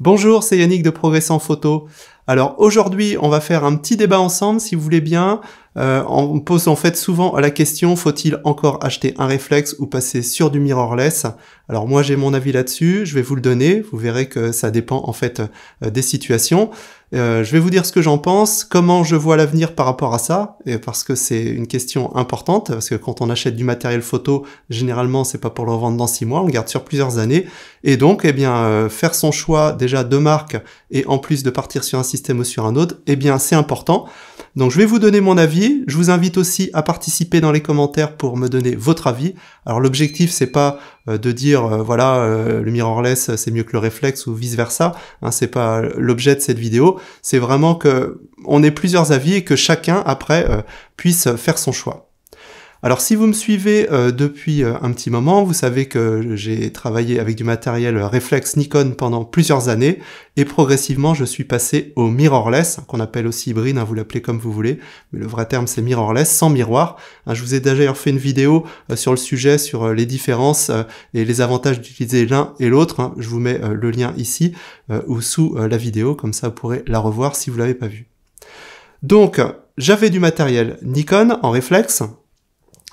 Bonjour, c'est Yannick de en Photo. Alors aujourd'hui, on va faire un petit débat ensemble, si vous voulez bien. Euh, on pose en fait souvent la question, faut-il encore acheter un réflexe ou passer sur du mirrorless Alors moi j'ai mon avis là-dessus, je vais vous le donner, vous verrez que ça dépend en fait euh, des situations. Euh, je vais vous dire ce que j'en pense, comment je vois l'avenir par rapport à ça, et parce que c'est une question importante, parce que quand on achète du matériel photo, généralement c'est pas pour le revendre dans six mois, on le garde sur plusieurs années, et donc eh bien faire son choix déjà de marque, et en plus de partir sur un système sur un autre, et eh bien c'est important. Donc je vais vous donner mon avis, je vous invite aussi à participer dans les commentaires pour me donner votre avis. Alors l'objectif c'est pas euh, de dire euh, voilà euh, le mirrorless c'est mieux que le réflexe ou vice versa, hein, c'est pas l'objet de cette vidéo, c'est vraiment que on ait plusieurs avis et que chacun après puisse faire son choix. Alors si vous me suivez euh, depuis euh, un petit moment, vous savez que j'ai travaillé avec du matériel euh, reflex réflexe Nikon pendant plusieurs années et progressivement je suis passé au mirrorless, hein, qu'on appelle aussi hybride, hein, vous l'appelez comme vous voulez, mais le vrai terme c'est mirrorless, sans miroir. Hein, je vous ai d'ailleurs fait une vidéo sur le sujet, sur les différences et les avantages d'utiliser l'un et l'autre. je vous mets le lien ici ou sous la vidéo, comme ça vous pourrez la revoir si vous l'avez pas vue. Donc, j'avais du matériel Nikon en réflexe,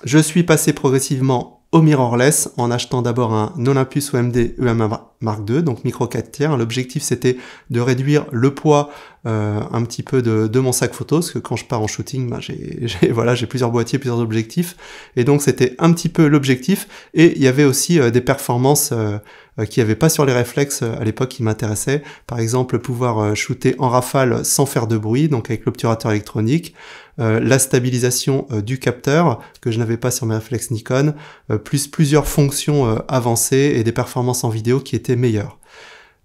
je suis passé progressivement au mirrorless en achetant d'abord un Olympus OMD 1 e Mark II, donc micro 4 tiers. L'objectif c'était de réduire le poids euh, un petit peu de, mon sac photo, parce que quand je pars en shooting, ben, j'ai voilà, plusieurs boîtiers, plusieurs objectifs, et donc c'était un petit peu l'objectif, et il y avait aussi euh, des performances euh, euh, qui n'y avait pas sur les réflexes euh, à l'époque qui m'intéressaient. Par exemple, pouvoir euh, shooter en rafale sans faire de bruit, donc avec l'obturateur électronique, la stabilisation du capteur que je n'avais pas sur mes réflexes Nikon, plus plusieurs fonctions avancées et des performances en vidéo qui étaient meilleures.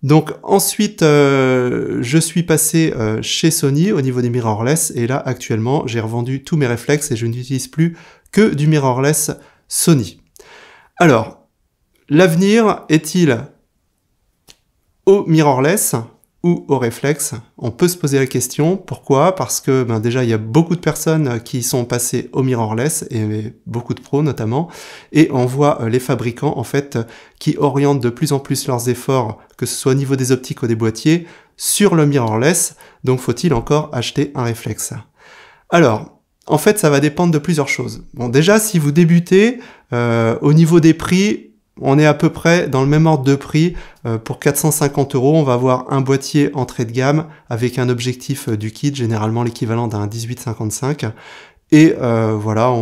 Donc ensuite, je suis passé chez Sony au niveau des mirrorless et là actuellement j'ai revendu tous mes réflexes et je n'utilise plus que du mirrorless Sony. Alors, L'avenir est-il au mirrorless ou au réflexe On peut se poser la question. Pourquoi Parce que ben, déjà, il y a beaucoup de personnes qui sont passées au mirrorless, et beaucoup de pros notamment, et on voit euh, les fabricants en fait qui orientent de plus en plus leurs efforts, que ce soit au niveau des optiques ou des boîtiers, sur le mirrorless, donc faut-il encore acheter un réflexe Alors, en fait, ça va dépendre de plusieurs choses. Bon, déjà, si vous débutez, euh, au niveau des prix, on est à peu près dans le même ordre de prix. Euh, pour 450 euros, on va avoir un boîtier entrée de gamme avec un objectif euh, du kit, généralement l'équivalent d'un 1855. Et euh, voilà,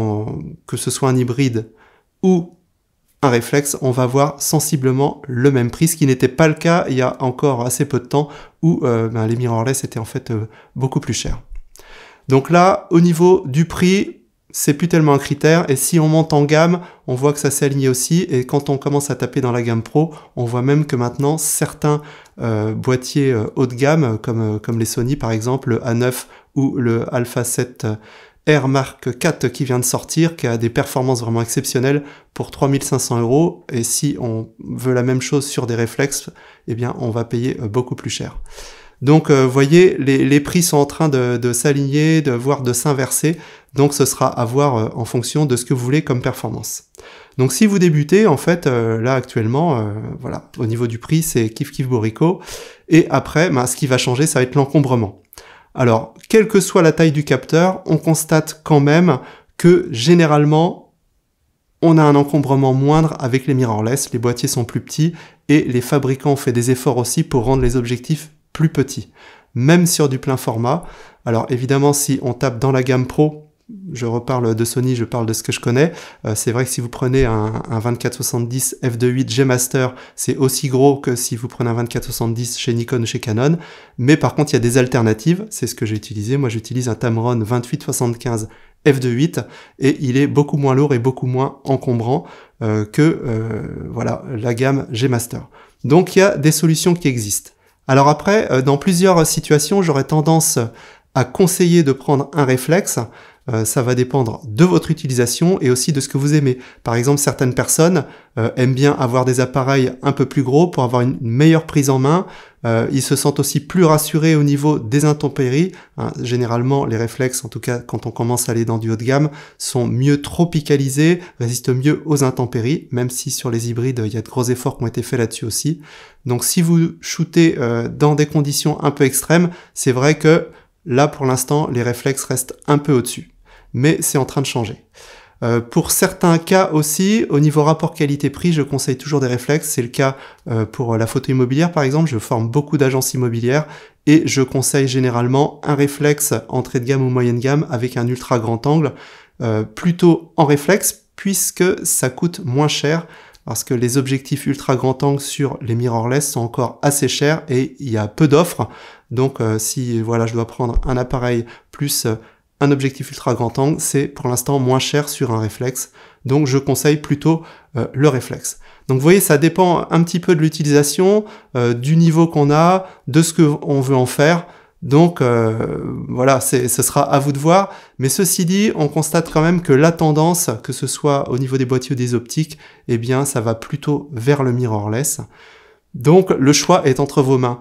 que ce soit un hybride ou un réflexe, on va voir sensiblement le même prix, ce qui n'était pas le cas il y a encore assez peu de temps où ben, les mirrorless étaient en fait beaucoup plus chers. Donc là, au niveau du prix, c'est plus tellement un critère. Et si on monte en gamme, on voit que ça s'aligne aussi. Et quand on commence à taper dans la gamme pro, on voit même que maintenant certains euh, boîtiers euh, haut de gamme, euh, comme, les Sony par exemple, le A9 ou le Alpha 7 R Mark 4 qui vient de sortir, qui a des performances vraiment exceptionnelles pour 3500 euros. Et si on veut la même chose sur des réflexes, eh bien on va payer beaucoup plus cher. Donc, vous euh, voyez, les, prix sont en train de, s'aligner, de voir de s'inverser. Donc, ce sera à voir euh, en fonction de ce que vous voulez comme performance. Donc si vous débutez, en fait, euh, là actuellement, voilà, au niveau du prix, c'est kiff kiff borico. Et après, ben, ce qui va changer, ça va être l'encombrement. Alors, quelle que soit la taille du capteur, on constate quand même que généralement, on a un encombrement moindre avec les mirrorless, les boîtiers sont plus petits et les fabricants ont fait des efforts aussi pour rendre les objectifs plus petit, même sur du plein format. Alors évidemment, si on tape dans la gamme Pro, je reparle de Sony, je parle de ce que je connais. Euh, c'est vrai que si vous prenez un, 2470 f2.8 G Master, c'est aussi gros que si vous prenez un 2470 chez Nikon ou chez Canon. Mais par contre, il y a des alternatives. C'est ce que j'ai utilisé. Moi, j'utilise un Tamron 2875 f2.8 et il est beaucoup moins lourd et beaucoup moins encombrant euh, que euh, voilà la gamme G Master. Donc, il y a des solutions qui existent. Alors après, euh, dans plusieurs situations, j'aurais tendance à conseiller de prendre un réflexe euh, ça va dépendre de votre utilisation et aussi de ce que vous aimez. Par exemple, certaines personnes euh, aiment bien avoir des appareils un peu plus gros pour avoir une meilleure prise en main. Euh, ils se sentent aussi plus rassurés au niveau des intempéries. Hein, généralement, les réflexes, en tout cas quand on commence à aller dans du haut de gamme, sont mieux tropicalisés, résistent mieux aux intempéries, même si sur les hybrides, il y a de gros efforts qui ont été faits là-dessus aussi. Donc si vous shootez dans des conditions un peu extrêmes, c'est vrai que Là, pour l'instant, les réflexes restent un peu au-dessus, mais c'est en train de changer. Euh, pour certains cas aussi, au niveau rapport qualité-prix, je conseille toujours des réflexes. C'est le cas euh, pour la photo immobilière, par exemple. Je forme beaucoup d'agences immobilières et je conseille généralement un réflexe entrée de gamme ou moyenne gamme avec un ultra grand angle, euh, plutôt en réflexe, puisque ça coûte moins cher parce que les objectifs ultra grand angle sur les mirrorless sont encore assez chers et il y a peu d'offres. Donc euh, si voilà, je dois prendre un appareil plus euh, un objectif ultra grand angle, c'est pour l'instant moins cher sur un réflexe. Donc je conseille plutôt euh, le réflexe. Donc vous voyez, ça dépend un petit peu de l'utilisation, du niveau qu'on a, de ce qu'on veut en faire. Donc voilà, ce sera à vous de voir. Mais ceci dit, on constate quand même que la tendance, que ce soit au niveau des boîtiers ou des optiques, eh bien ça va plutôt vers le mirrorless. Donc le choix est entre vos mains.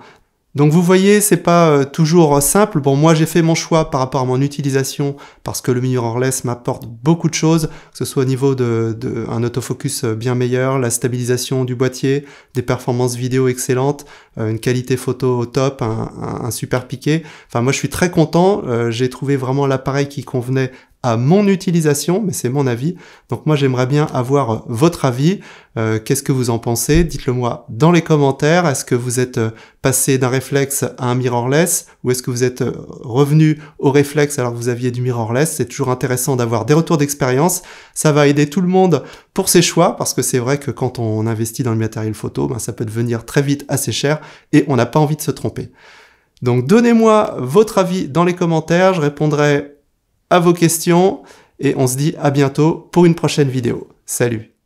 Donc vous voyez, c'est pas euh, toujours euh, simple. Bon, moi j'ai fait mon choix par rapport à mon utilisation parce que le mirrorless m'apporte beaucoup de choses, que ce soit au niveau de, autofocus euh, bien meilleur, la stabilisation du boîtier, des performances vidéo excellentes, une qualité photo au top, un, un super piqué. Enfin moi je suis très content, j'ai trouvé vraiment l'appareil qui convenait à mon utilisation, mais c'est mon avis. Donc moi j'aimerais bien avoir euh, votre avis. Euh, qu'est-ce que vous en pensez Dites-le moi dans les commentaires. Est-ce que vous êtes euh, passé d'un réflexe à un mirrorless ou est-ce que vous êtes revenu au réflexe alors que vous aviez du mirrorless C'est toujours intéressant d'avoir des retours d'expérience. Ça va aider tout le monde pour ses choix parce que c'est vrai que quand on investit dans le matériel photo, ben, ça peut devenir très vite assez cher et on n'a pas envie de se tromper. Donc donnez-moi votre avis dans les commentaires, je répondrai à vos questions et on se dit à bientôt pour une prochaine vidéo. Salut